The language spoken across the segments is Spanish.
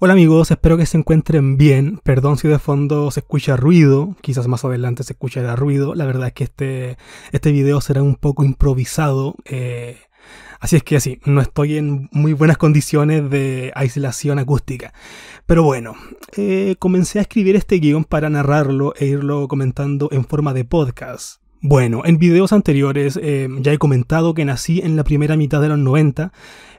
Hola amigos, espero que se encuentren bien. Perdón si de fondo se escucha ruido, quizás más adelante se escuchará ruido. La verdad es que este, este video será un poco improvisado. Eh, así es que así, no estoy en muy buenas condiciones de aislación acústica. Pero bueno, eh, comencé a escribir este guión para narrarlo e irlo comentando en forma de podcast. Bueno, en videos anteriores eh, ya he comentado que nací en la primera mitad de los 90,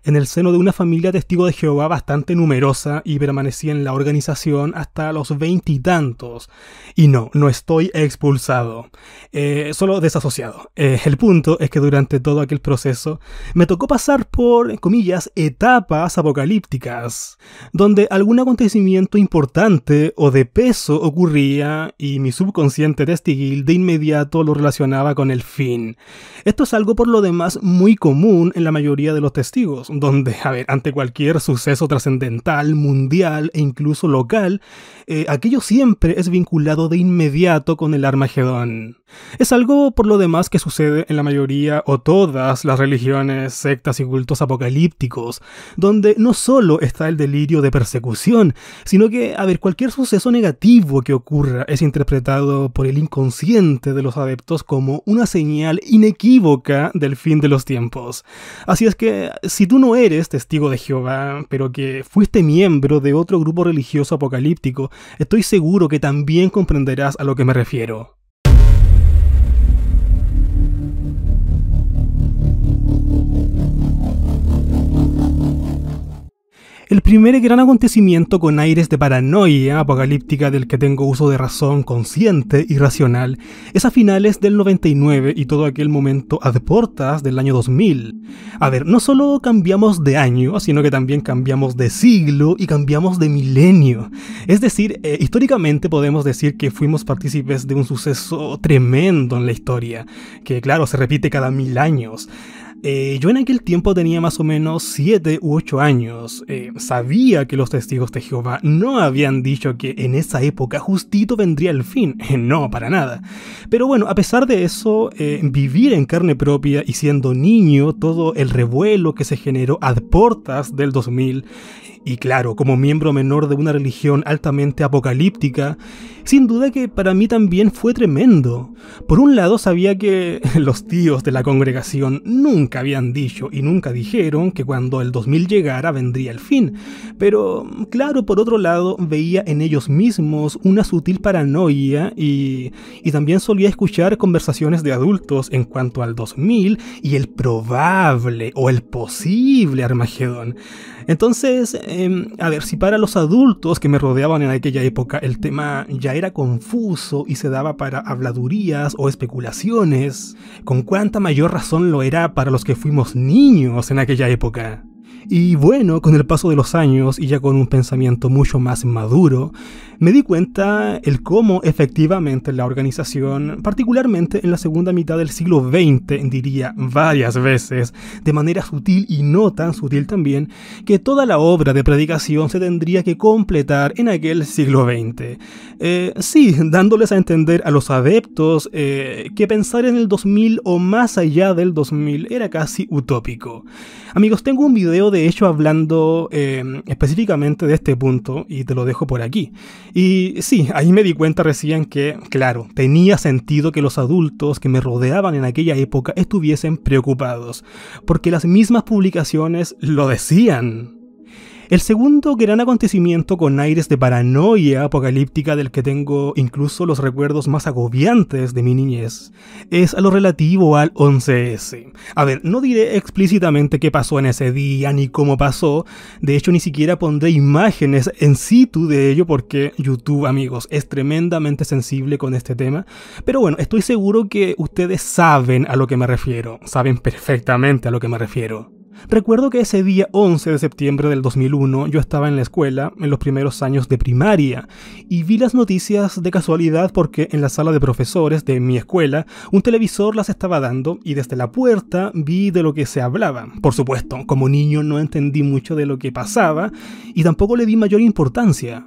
en el seno de una familia testigo de Jehová bastante numerosa y permanecí en la organización hasta los veintitantos. Y, no, no estoy expulsado, eh, solo desasociado. Eh, el punto es que durante todo aquel proceso me tocó pasar por, comillas, etapas apocalípticas, donde algún acontecimiento importante o de peso ocurría y mi subconsciente testiguil de inmediato lo relacionaba con el fin. Esto es algo por lo demás muy común en la mayoría de los testigos, donde, a ver, ante cualquier suceso trascendental, mundial e incluso local, eh, aquello siempre es vinculado de inmediato con el Armagedón. Es algo por lo demás que sucede en la mayoría o todas las religiones, sectas y cultos apocalípticos, donde no solo está el delirio de persecución, sino que, a ver, cualquier suceso negativo que ocurra es interpretado por el inconsciente de los adeptos como una señal inequívoca del fin de los tiempos. Así es que, si tú no eres testigo de Jehová, pero que fuiste miembro de otro grupo religioso apocalíptico, estoy seguro que también comprenderás a lo que me refiero. primer gran acontecimiento con aires de paranoia apocalíptica del que tengo uso de razón consciente y racional es a finales del 99 y todo aquel momento a portas del año 2000. A ver, no solo cambiamos de año, sino que también cambiamos de siglo y cambiamos de milenio. Es decir, eh, históricamente podemos decir que fuimos partícipes de un suceso tremendo en la historia, que claro, se repite cada mil años. Eh, yo en aquel tiempo tenía más o menos 7 u 8 años. Eh, sabía que los testigos de Jehová no habían dicho que en esa época justito vendría el fin. Eh, no, para nada. Pero bueno, a pesar de eso, vivir en carne propia y siendo niño todo el revuelo que se generó a portas del 2000 y claro, como miembro menor de una religión altamente apocalíptica, sin duda que para mí también fue tremendo. Por un lado sabía que los tíos de la congregación nunca habían dicho y nunca dijeron que cuando el 2000 llegara vendría el fin, pero claro, por otro lado, veía en ellos mismos una sutil paranoia y, y también solía escuchar conversaciones de adultos en cuanto al 2000 y el probable o el posible Armagedón. Entonces, em, a ver, si para los adultos que me rodeaban en aquella época el tema ya era confuso y se daba para habladurías o especulaciones, con cuánta mayor razón lo era para los que fuimos niños en aquella época. Y bueno, con el paso de los años y ya con un pensamiento mucho más maduro, me di cuenta el cómo efectivamente la organización, particularmente en la segunda mitad del siglo XX, diría varias veces, de manera sutil y no tan sutil también, que toda la obra de predicación se tendría que completar en aquel siglo XX. Eh, sí, dándoles a entender a los adeptos eh, que pensar en el 2000 o más allá del 2000 era casi utópico. Amigos, tengo un video de de hecho hablando em, específicamente de este punto y te lo dejo por aquí. Y sí, ahí me di cuenta recién que, claro, tenía sentido que los adultos que me rodeaban en aquella época estuviesen preocupados, porque las mismas publicaciones lo decían. El segundo gran acontecimiento con aires de paranoia apocalíptica del que tengo incluso los recuerdos más agobiantes de mi niñez es a lo relativo al 11S. A ver, no diré explícitamente qué pasó en ese día ni cómo pasó, de hecho ni siquiera pondré imágenes en situ de ello porque YouTube amigos es tremendamente sensible con este tema, pero bueno, estoy seguro que ustedes saben a lo que me refiero, saben perfectamente a lo que me refiero. Recuerdo que ese día 11 de septiembre del 2001 yo estaba en la escuela, en los primeros años de primaria, y vi las noticias de casualidad porque en la sala de profesores de mi escuela un televisor las estaba dando y desde la puerta vi de lo que se hablaba. Por supuesto, como niño no entendí mucho de lo que pasaba y tampoco le di mayor importancia.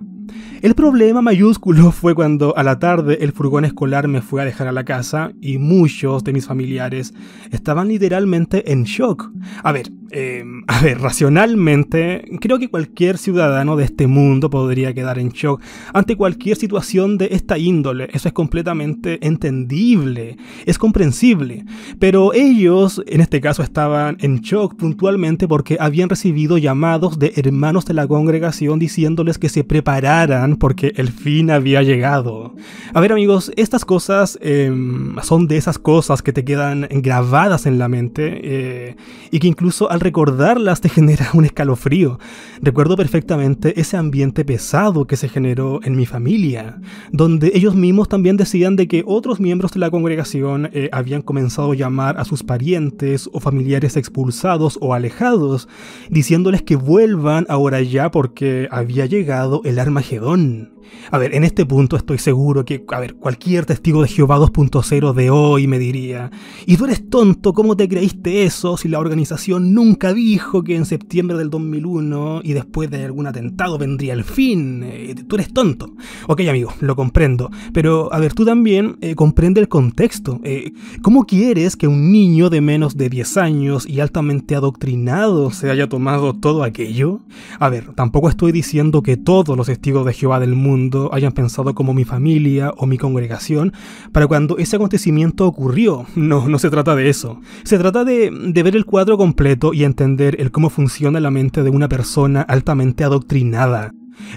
El problema mayúsculo fue cuando a la tarde el furgón escolar me fue a dejar a la casa y muchos de mis familiares estaban literalmente en shock. A ver, em, a ver, racionalmente, creo que cualquier ciudadano de este mundo podría quedar en shock ante cualquier situación de esta índole. Eso es completamente entendible, es comprensible. Pero ellos, en este caso, estaban en shock puntualmente porque habían recibido llamados de hermanos de la congregación diciéndoles que se prepararan porque el fin había llegado. A ver amigos, estas cosas em, son de esas cosas que te quedan grabadas en la mente eh, y que incluso al recordarlas te genera un escalofrío. Recuerdo perfectamente ese ambiente pesado que se generó en mi familia, donde ellos mismos también decían de que otros miembros de la congregación eh, habían comenzado a llamar a sus parientes o familiares expulsados o alejados, diciéndoles que vuelvan ahora ya porque había llegado el arma don! A ver, en este punto estoy seguro que, a ver, cualquier testigo de Jehová 2.0 de hoy me diría, ¿y tú eres tonto? ¿Cómo te creíste eso si la organización nunca dijo que en septiembre del 2001 y después de algún atentado vendría el fin? Eh, tú eres tonto. Ok, amigo, lo comprendo, pero a ver, tú también eh, comprende el contexto. Eh, ¿Cómo quieres que un niño de menos de 10 años y altamente adoctrinado se haya tomado todo aquello? A ver, tampoco estoy diciendo que todos los testigos de Jehová del mundo hayan pensado como mi familia o mi congregación para cuando ese acontecimiento ocurrió. No, no se trata de eso. Se trata de, de ver el cuadro completo y entender el cómo funciona la mente de una persona altamente adoctrinada.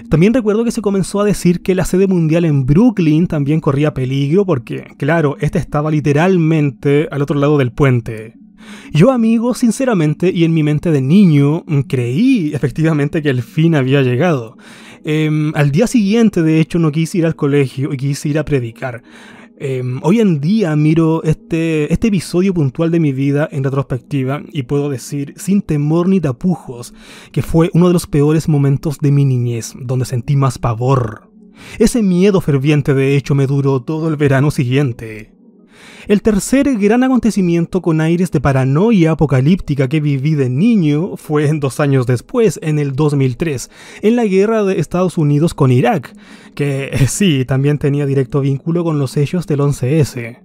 También recuerdo que se comenzó a decir que la sede mundial en Brooklyn también corría peligro porque, claro, esta estaba literalmente al otro lado del puente. Yo, amigo, sinceramente y en mi mente de niño, creí efectivamente que el fin había llegado. Em, al día siguiente, de hecho, no quise ir al colegio y quise ir a predicar. Em, hoy en día miro este, este episodio puntual de mi vida en retrospectiva y puedo decir, sin temor ni tapujos, que fue uno de los peores momentos de mi niñez, donde sentí más pavor. Ese miedo ferviente de hecho me duró todo el verano siguiente. El tercer gran acontecimiento con aires de paranoia apocalíptica que viví de niño fue en dos años después, en el 2003, en la guerra de Estados Unidos con Irak, que eh, sí, también tenía directo vínculo con los hechos del 11S.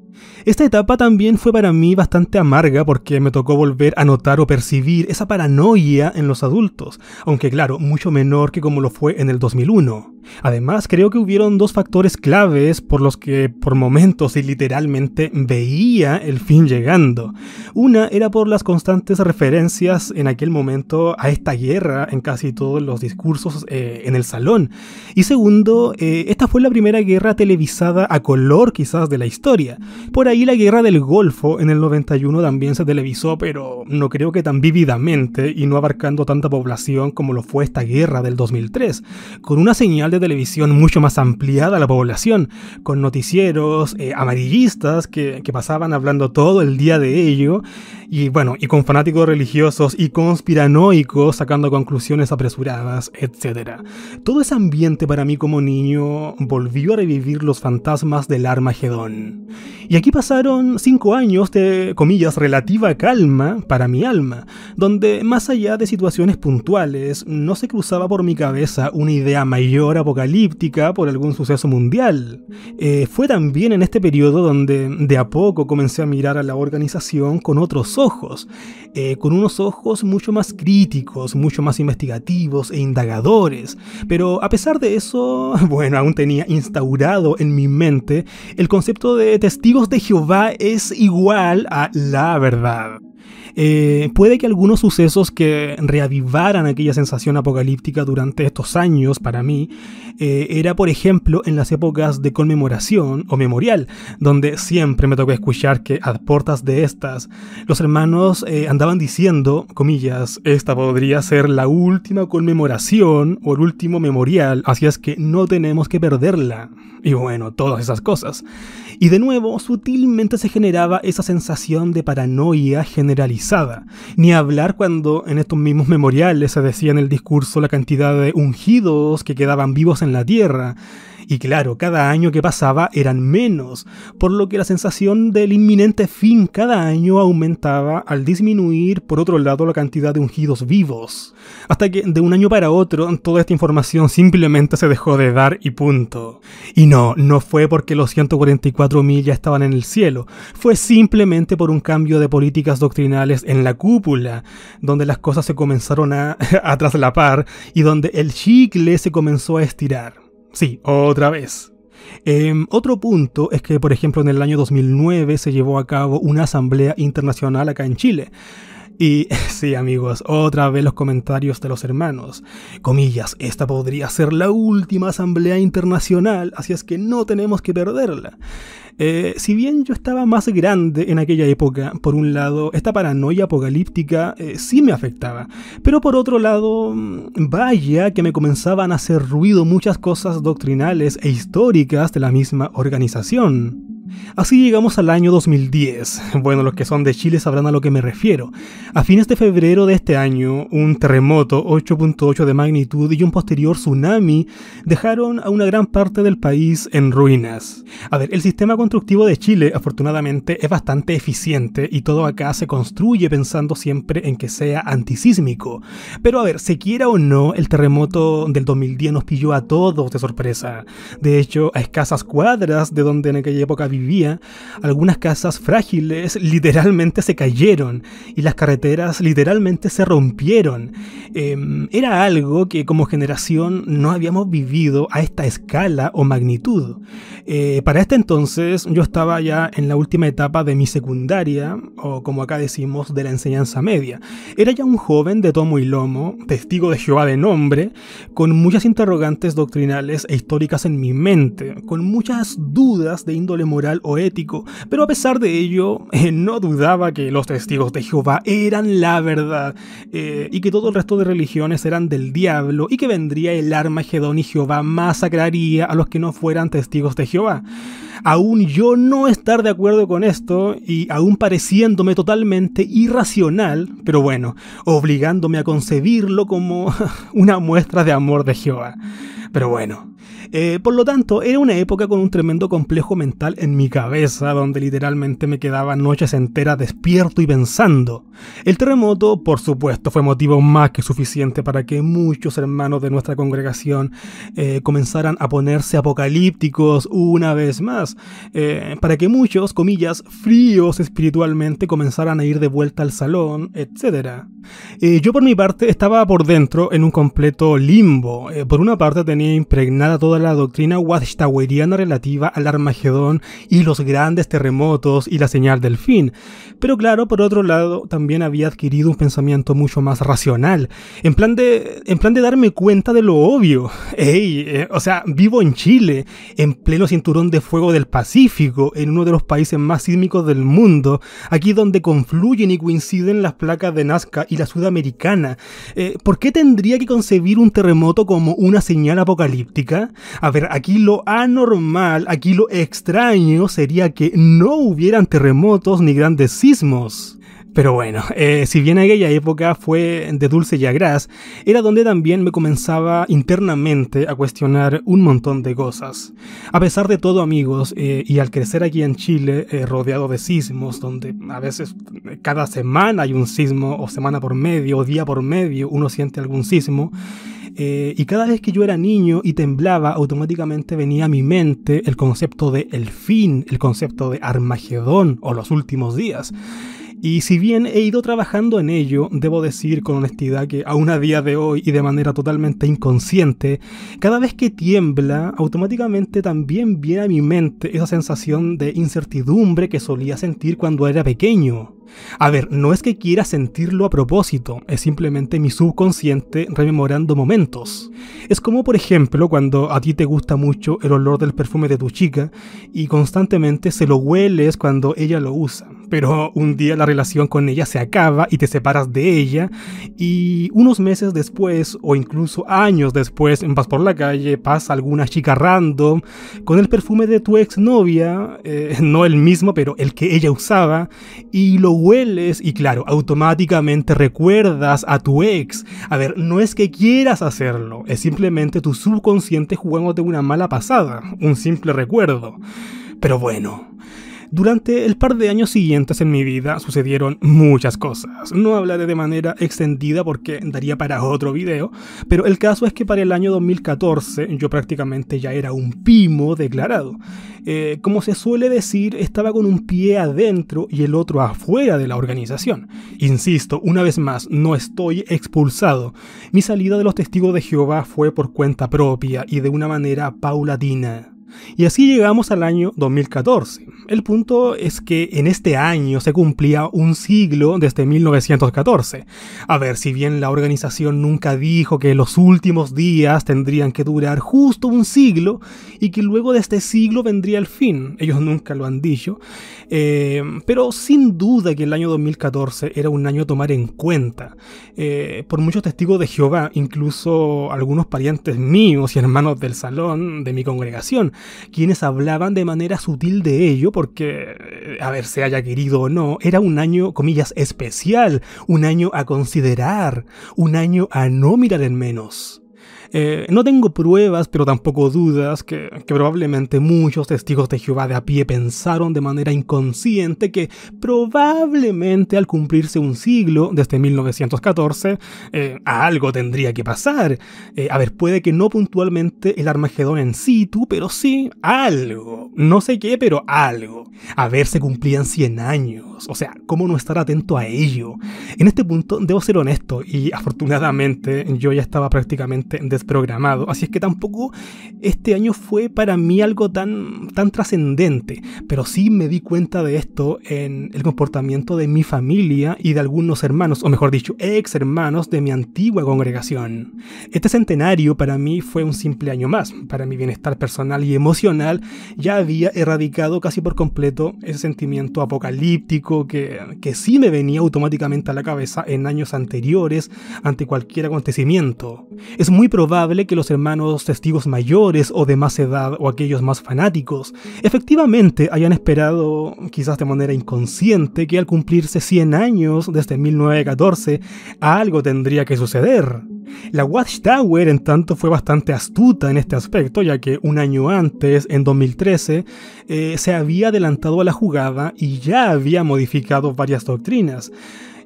Esta etapa también fue para mí bastante amarga porque me tocó volver a notar o percibir esa paranoia en los adultos, aunque claro, mucho menor que como lo fue en el 2001. Además, creo que hubieron dos factores claves por los que por momentos y literalmente veía el fin llegando. Una era por las constantes referencias en aquel momento a esta guerra en casi todos los discursos eh, en el salón. Y segundo, eh, esta fue la primera guerra televisada a color quizás de la historia. Por ahí la guerra del Golfo en el 91 también se televisó, pero no creo que tan vívidamente y no abarcando tanta población como lo fue esta guerra del 2003, con una señal de televisión mucho más ampliada a la población, con noticieros eh, amarillistas que, que, pasaban hablando todo el día de ello, y bueno, y con fanáticos religiosos y conspiranoicos sacando conclusiones apresuradas, etc. Todo ese ambiente para mí como niño volvió a revivir los fantasmas del Armagedón. Y aquí pasaron cinco años de, comillas, relativa calma para mi alma, donde más allá de situaciones puntuales, no se cruzaba por mi cabeza una idea mayor apocalíptica por algún suceso mundial. Eh, fue también en este periodo donde de a poco comencé a mirar a la organización con otros ojos, eh, con unos ojos mucho más críticos, mucho más investigativos e indagadores, pero a pesar de eso, bueno, aún tenía instaurado en mi mente el concepto de testigo de Jehová es igual a la verdad. Eh, puede que algunos sucesos que reavivaran aquella sensación apocalíptica durante estos años para mí eh, era, por ejemplo, en las épocas de conmemoración o memorial, donde siempre me tocó escuchar que a puertas de estas los hermanos eh, andaban diciendo, comillas, esta podría ser la última conmemoración o el último memorial, así es que no tenemos que perderla. Y bueno, todas esas cosas. Y de nuevo, sutilmente se generaba esa sensación de paranoia generalizada ni hablar cuando en estos mismos memoriales se decía en el discurso la cantidad de ungidos que quedaban vivos en la tierra, y claro, cada año que pasaba eran menos, por lo que la sensación del inminente fin cada año aumentaba al disminuir, por otro lado, la cantidad de ungidos vivos. Hasta que de un año para otro, toda esta información simplemente se dejó de dar y punto. Y no, no fue porque los 144.000 ya estaban en el cielo, fue simplemente por un cambio de políticas doctrinales en la cúpula, donde las cosas se comenzaron a, a traslapar y donde el chicle se comenzó a estirar. Sí, otra vez. Em, otro punto es que, por ejemplo, en el año 2009 se llevó a cabo una asamblea internacional acá en Chile, y sí amigos, otra vez los comentarios de los hermanos. Comillas, esta podría ser la última asamblea internacional, así es que no tenemos que perderla. Eh, si bien yo estaba más grande en aquella época, por un lado, esta paranoia apocalíptica eh, sí me afectaba, pero por otro lado, mm, vaya que me comenzaban a hacer ruido muchas cosas doctrinales e históricas de la misma organización. Así llegamos al año 2010. Bueno, los que son de Chile sabrán a lo que me refiero. A fines de febrero de este año, un terremoto 8.8 de magnitud y un posterior tsunami dejaron a una gran parte del país en ruinas. A ver, el sistema constructivo de Chile afortunadamente es bastante eficiente y todo acá se construye pensando siempre en que sea antisísmico. Pero a ver, se quiera o no, el terremoto del 2010 nos pilló a todos de sorpresa. De hecho, a escasas cuadras de donde en aquella época vivía, algunas casas frágiles literalmente se cayeron y las carreteras literalmente se rompieron. Em, era algo que como generación no habíamos vivido a esta escala o magnitud. Eh, para este entonces yo estaba ya en la última etapa de mi secundaria, o como acá decimos, de la enseñanza media. Era ya un joven de tomo y lomo, testigo de Jehová de nombre, con muchas interrogantes doctrinales e históricas en mi mente, con muchas dudas de índole moral o ético, pero a pesar de ello, eh, no dudaba que los testigos de Jehová eran la verdad eh, y que todo el resto de religiones eran del diablo y que vendría el arma Armagedón y Jehová masacraría a los que no fueran testigos de Jehová. Aún yo no estar de acuerdo con esto y aún pareciéndome totalmente irracional, pero bueno, obligándome a concebirlo como una muestra de amor de Jehová. Pero bueno, eh, por lo tanto, era una época con un tremendo complejo mental en mi cabeza, donde literalmente me quedaba noches enteras despierto y pensando. El terremoto, por supuesto, fue motivo más que suficiente para que muchos hermanos de nuestra congregación eh, comenzaran a ponerse apocalípticos una vez más, eh, para que muchos, comillas, fríos espiritualmente comenzaran a ir de vuelta al salón, etc. yo por mi parte estaba por dentro en un completo limbo. por una parte tenía impregnada toda la doctrina watchtoweriana relativa al Armagedón y los grandes terremotos y la señal del fin. Pero claro, por otro lado, también había adquirido un pensamiento mucho más racional, en plan de, en plan de darme cuenta de lo obvio. Ey, eh, o sea, vivo en Chile, en pleno cinturón de fuego del Pacífico, en uno de los países más sísmicos del mundo, aquí donde confluyen y coinciden las placas de Nazca y la sudamericana. Eh, ¿Por qué tendría que concebir un terremoto como una señal apocalíptica? A ver, aquí lo anormal, aquí lo extraño sería que no hubieran terremotos ni grandes sismos. Pero bueno, eh, si bien aquella época fue de dulce y agraz, era donde también me comenzaba internamente a cuestionar un montón de cosas. A pesar de todo, amigos, eh, y al crecer aquí en Chile, eh, rodeado de sismos, donde a veces cada semana hay un sismo, o semana por medio, o día por medio, uno siente algún sismo, eh, y cada vez que yo era niño y temblaba, automáticamente venía a mi mente el concepto de el fin, el concepto de Armagedón o los últimos días. Y si bien he ido trabajando en ello, debo decir con honestidad que aún a día de hoy y de manera totalmente inconsciente, cada vez que tiembla, automáticamente también viene a mi mente esa sensación de incertidumbre que solía sentir cuando era pequeño. A ver, no es que quiera sentirlo a propósito, es simplemente mi subconsciente rememorando momentos. Es como por ejemplo cuando a ti te gusta mucho el olor del perfume de tu chica y constantemente se lo hueles cuando ella lo usa pero un día la relación con ella se acaba y te separas de ella y unos meses después o incluso años después vas por la calle, pasa alguna chica random con el perfume de tu exnovia, novia... Eh, no el mismo pero el que ella usaba y lo hueles y claro, automáticamente recuerdas a tu ex. A ver, no es que quieras hacerlo, es simplemente tu subconsciente jugándote una mala pasada, un simple recuerdo. Pero bueno, durante el par de años siguientes en mi vida sucedieron muchas cosas. No hablaré de manera extendida porque daría para otro video, pero el caso es que para el año 2014 yo prácticamente ya era un pimo declarado. Eh, como se suele decir, estaba con un pie adentro y el otro afuera de la organización. Insisto, una vez más, no estoy expulsado. Mi salida de los testigos de Jehová fue por cuenta propia y de una manera paulatina. Y así llegamos al año 2014. El punto es que en este año se cumplía un siglo desde 1914. A ver, si bien la organización nunca dijo que los últimos días tendrían que durar justo un siglo y que luego de este siglo vendría el fin, ellos nunca lo han dicho, eh, pero sin duda que el año 2014 era un año a tomar en cuenta. Eh, por muchos testigos de Jehová, incluso algunos parientes míos y hermanos del salón de mi congregación, quienes hablaban de manera sutil de ello, porque, eh, a ver, si haya querido o no, era un año, comillas, especial, un año a considerar, un año a no mirar en menos. Eh, no tengo pruebas, pero tampoco dudas que, probablemente muchos testigos de Jehová de a pie pensaron de manera inconsciente que probablemente al cumplirse un siglo desde 1914, eh, algo tendría que pasar. Eh, a ver, puede que no puntualmente el Armagedón en situ, pero sí algo. No sé qué, pero algo. A ver, se cumplían 100 años. O sea, ¿cómo no estar atento a ello? En este punto debo ser honesto y afortunadamente yo ya estaba prácticamente de programado. así es que tampoco este año fue para mí algo tan, tan trascendente, pero sí me di cuenta de esto en el comportamiento de mi familia y de algunos hermanos, o mejor dicho, ex hermanos de mi antigua congregación. Este centenario para mí fue un simple año más, para mi bienestar personal y emocional ya había erradicado casi por completo ese sentimiento apocalíptico que, que sí me venía automáticamente a la cabeza en años anteriores ante cualquier acontecimiento. Es muy probable que los hermanos testigos mayores o de más edad o aquellos más fanáticos efectivamente hayan esperado, quizás de manera inconsciente, que al cumplirse 100 años desde 1914, este algo tendría que suceder. La Watchtower, en tanto, fue bastante astuta en este aspecto, ya que un año antes, en 2013, eh, se había adelantado a la jugada y ya había modificado varias doctrinas.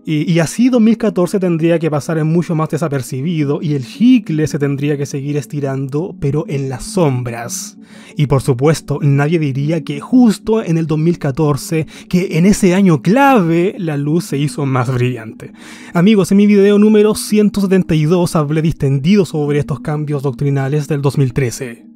Y, así 2014 tendría que pasar en mucho más desapercibido y el chicle se tendría que seguir estirando, pero en las sombras. Y por supuesto, nadie diría que justo en el 2014, que en ese año clave, la luz se hizo más brillante. Amigos, en mi video número 172 hablé distendido sobre estos cambios doctrinales del 2013.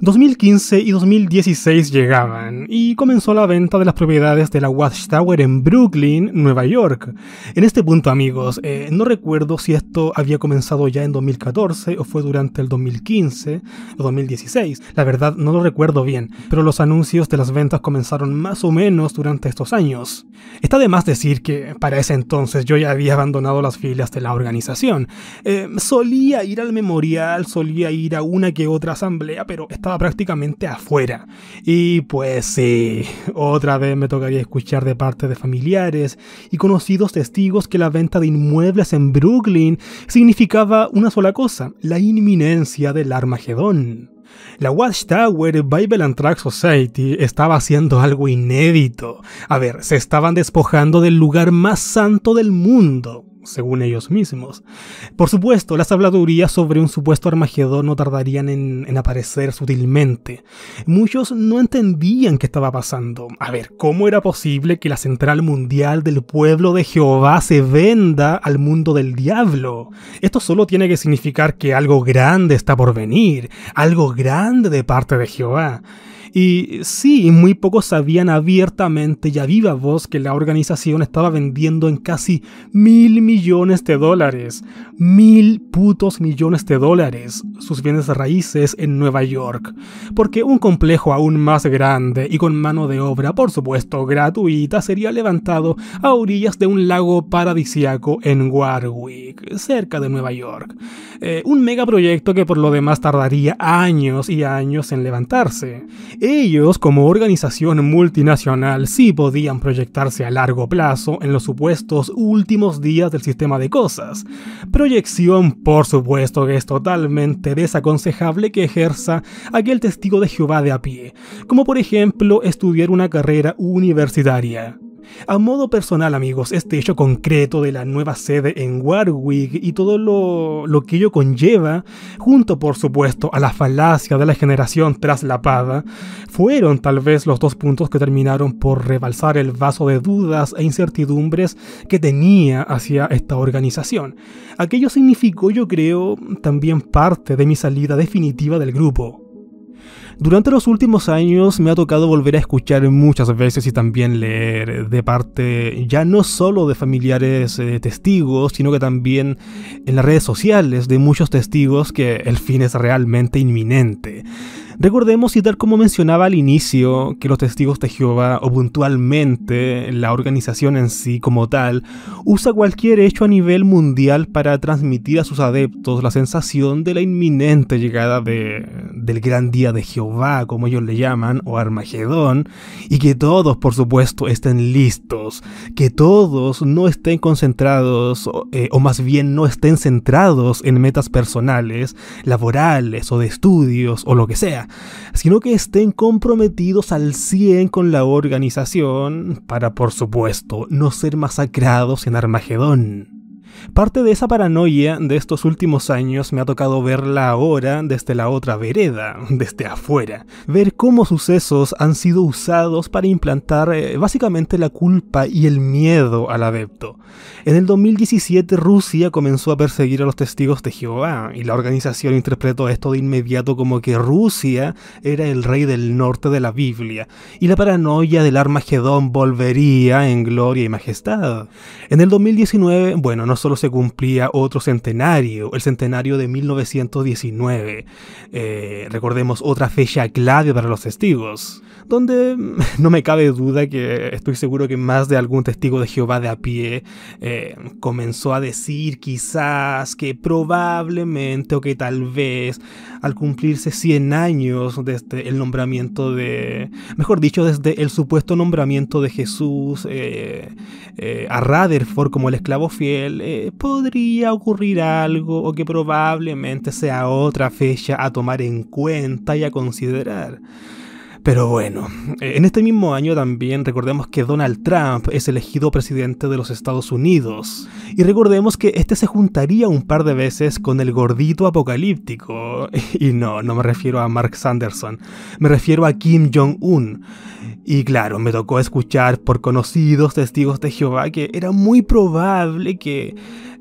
2015 y 2016 llegaban, y comenzó la venta de las propiedades de la Watchtower en Brooklyn, Nueva York. En este punto, amigos, eh, no recuerdo si esto había comenzado ya en 2014 o fue durante el 2015 o 2016. La verdad, no lo recuerdo bien, pero los anuncios de las ventas comenzaron más o menos durante estos años. Está de más decir que para ese entonces yo ya había abandonado las filas de la organización. Eh, solía ir al memorial, solía ir a una que otra asamblea, pero estaba prácticamente afuera. Y pues sí, otra vez me tocaría escuchar de parte de familiares y conocidos testigos que la venta de inmuebles en Brooklyn significaba una sola cosa, la inminencia del Armagedón. La Watchtower Bible and Tract Society estaba haciendo algo inédito. A ver, se estaban despojando del lugar más santo del mundo, según ellos mismos. Por supuesto, las habladurías sobre un supuesto Armagedón no tardarían en, en, aparecer sutilmente. Muchos no entendían qué estaba pasando. A ver, ¿cómo era posible que la central mundial del pueblo de Jehová se venda al mundo del diablo? Esto solo tiene que significar que algo grande está por venir, algo grande de parte de Jehová. Y sí, muy pocos sabían abiertamente y a viva voz que la organización estaba vendiendo en casi mil millones de dólares. Mil putos millones de dólares sus bienes raíces en Nueva York. Porque un complejo aún más grande y con mano de obra, por supuesto, gratuita, sería levantado a orillas de un lago paradisiaco en Warwick, cerca de Nueva York. Eh, un megaproyecto que por lo demás tardaría años y años en levantarse ellos, como organización multinacional, sí podían proyectarse a largo plazo en los supuestos últimos días del sistema de cosas. Proyección, por supuesto, que es totalmente desaconsejable que ejerza aquel testigo de Jehová de a pie, como por ejemplo estudiar una carrera universitaria. A modo personal, amigos, este hecho concreto de la nueva sede en Warwick y todo lo, que ello conlleva, junto por supuesto a la falacia de la generación traslapada, fueron tal vez los dos puntos que terminaron por rebalsar el vaso de dudas e incertidumbres que tenía hacia esta organización. Aquello significó, yo creo, también parte de mi salida definitiva del grupo. Durante los últimos años me ha tocado volver a escuchar muchas veces y también leer de parte ya no solo de familiares eh, testigos, sino que también en las redes sociales de muchos testigos que el fin es realmente inminente. Recordemos, y tal como mencionaba al inicio, que los testigos de Jehová, o puntualmente la organización en sí como tal, usa cualquier hecho a nivel mundial para transmitir a sus adeptos la sensación de la inminente llegada de, del gran día de Jehová, como ellos le llaman, o Armagedón, y que todos, por supuesto, estén listos, que todos no estén concentrados, o eh, más bien no estén centrados en metas personales, laborales o de estudios o lo que sea sino que estén comprometidos al 100 con la organización para, por supuesto, no ser masacrados en Armagedón. Parte de esa paranoia de estos últimos años me ha tocado verla ahora desde la otra vereda, desde afuera. Ver cómo sucesos han sido usados para implantar eh, básicamente la culpa y el miedo al adepto. En el 2017 Rusia comenzó a perseguir a los testigos de Jehová y la organización interpretó esto de inmediato como que Rusia era el rey del norte de la Biblia y la paranoia del Armagedón volvería en gloria y majestad. En el 2019, bueno, sé solo se cumplía otro centenario, el centenario de 1919. Eh, recordemos otra fecha clave para los testigos, donde no me cabe duda que estoy seguro que más de algún testigo de Jehová de a pie eh, comenzó a decir quizás que probablemente o que tal vez al cumplirse 100 años desde este, el nombramiento de, mejor dicho, desde el supuesto nombramiento de Jesús eh, a Rutherford como el esclavo fiel, eh, podría ocurrir algo o que probablemente sea otra fecha a tomar en cuenta y a considerar. Pero bueno, en este mismo año también recordemos que Donald Trump es elegido presidente de los Estados Unidos. Y recordemos que este se juntaría un par de veces con el gordito apocalíptico. Y no, no me refiero a Mark Sanderson, me refiero a Kim Jong-un. Y claro, me tocó escuchar por conocidos testigos de Jehová que era muy probable que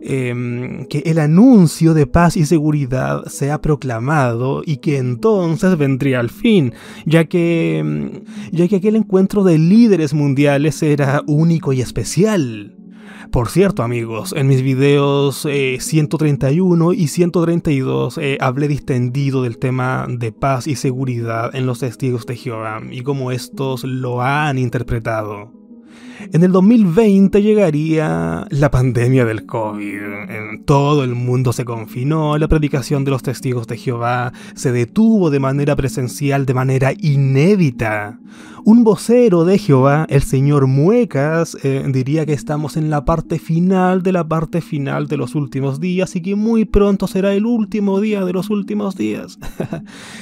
Em, que el anuncio de paz y seguridad sea proclamado y que entonces vendría al fin, ya que, em, ya que aquel encuentro de líderes mundiales era único y especial. Por cierto amigos, en mis videos 131 eh, y 132 eh, hablé distendido del tema de paz y seguridad en los testigos de Jehová y cómo estos lo han interpretado. En el 2020 llegaría la pandemia del COVID. En todo el mundo se confinó, la predicación de los testigos de Jehová se detuvo de manera presencial, de manera inédita. Un vocero de Jehová, el señor Muecas, eh, diría que estamos en la parte final de la parte final de los últimos días y que muy pronto será el último día de los últimos días.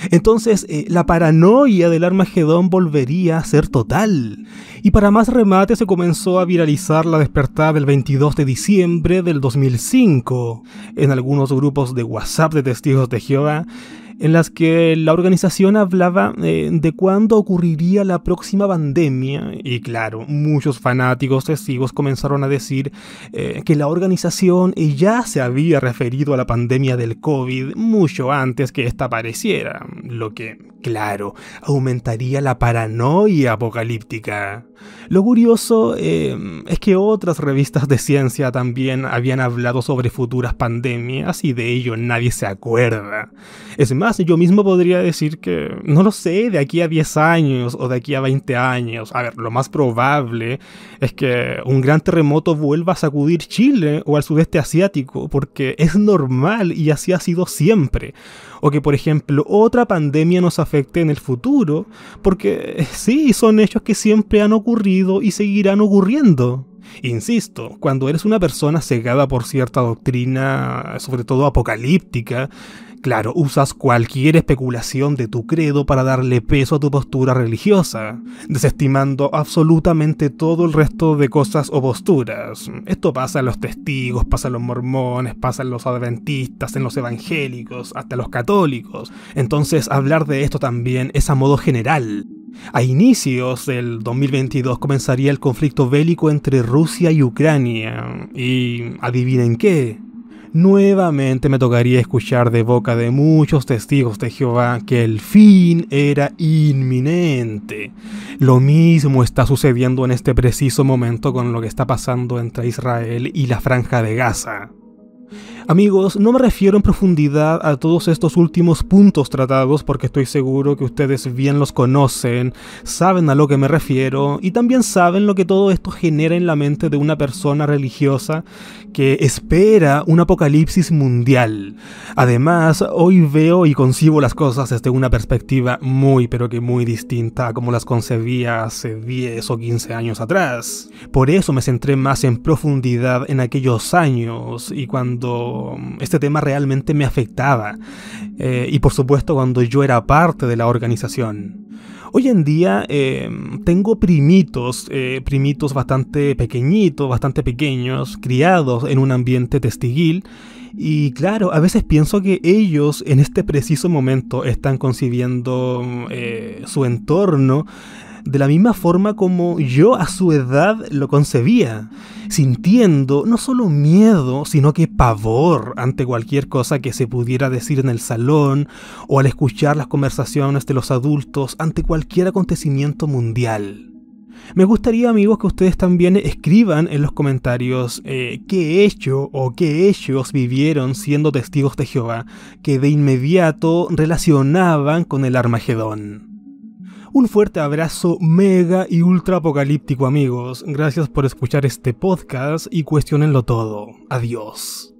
Entonces, eh, la paranoia del Armagedón volvería a ser total. Y para más remate se comenzó a viralizar la despertada del 22 de diciembre del 2005 en algunos grupos de WhatsApp de testigos de Jehová en las que la organización hablaba eh, de cuándo ocurriría la próxima pandemia y claro, muchos fanáticos testigos comenzaron a decir eh, que la organización ya se había referido a la pandemia del COVID mucho antes que esta apareciera, lo que, claro, aumentaría la paranoia apocalíptica. Lo curioso eh, es que otras revistas de ciencia también habían hablado sobre futuras pandemias y de ello nadie se acuerda. Es yo mismo podría decir que, no lo sé, de aquí a 10 años o de aquí a 20 años, a ver, lo más probable es que un gran terremoto vuelva a sacudir Chile o al sudeste asiático, porque es normal y así ha sido siempre. O que, por ejemplo, otra pandemia nos afecte en el futuro, porque eh, sí, son hechos que siempre han ocurrido y seguirán ocurriendo. Insisto, cuando eres una persona cegada por cierta doctrina, sobre todo apocalíptica, Claro, usas cualquier especulación de tu credo para darle peso a tu postura religiosa, desestimando absolutamente todo el resto de cosas o posturas. Esto pasa en los testigos, pasa en los mormones, pasa en los adventistas, en los evangélicos, hasta los católicos. Entonces hablar de esto también es a modo general. A inicios del 2022 comenzaría el conflicto bélico entre Rusia y Ucrania. Y adivinen qué, nuevamente me tocaría escuchar de boca de muchos testigos de Jehová que el fin era inminente. Lo mismo está sucediendo en este preciso momento con lo que está pasando entre Israel y la franja de Gaza. Amigos, no me refiero en profundidad a todos estos últimos puntos tratados porque estoy seguro que ustedes bien los conocen, saben a lo que me refiero y también saben lo que todo esto genera en la mente de una persona religiosa que espera un apocalipsis mundial. Además, hoy veo y concibo las cosas desde una perspectiva muy pero que muy distinta a como las concebía hace 10 o 15 años atrás. Por eso me centré más en profundidad en aquellos años y cuando este tema realmente me afectaba. Eh, y por supuesto cuando yo era parte de la organización. Hoy en día em, tengo primitos, eh, primitos bastante pequeñitos, bastante pequeños, criados en un ambiente testiguil. Y claro, a veces pienso que ellos en este preciso momento están concibiendo eh, su entorno de la misma forma como yo a su edad lo concebía, sintiendo no solo miedo, sino que pavor ante cualquier cosa que se pudiera decir en el salón o al escuchar las conversaciones de los adultos ante cualquier acontecimiento mundial. Me gustaría, amigos, que ustedes también escriban en los comentarios eh, qué hecho o qué hechos vivieron siendo testigos de Jehová, que de inmediato relacionaban con el Armagedón. Un fuerte abrazo mega y ultra apocalíptico amigos, gracias por escuchar este podcast y cuestionenlo todo. Adiós.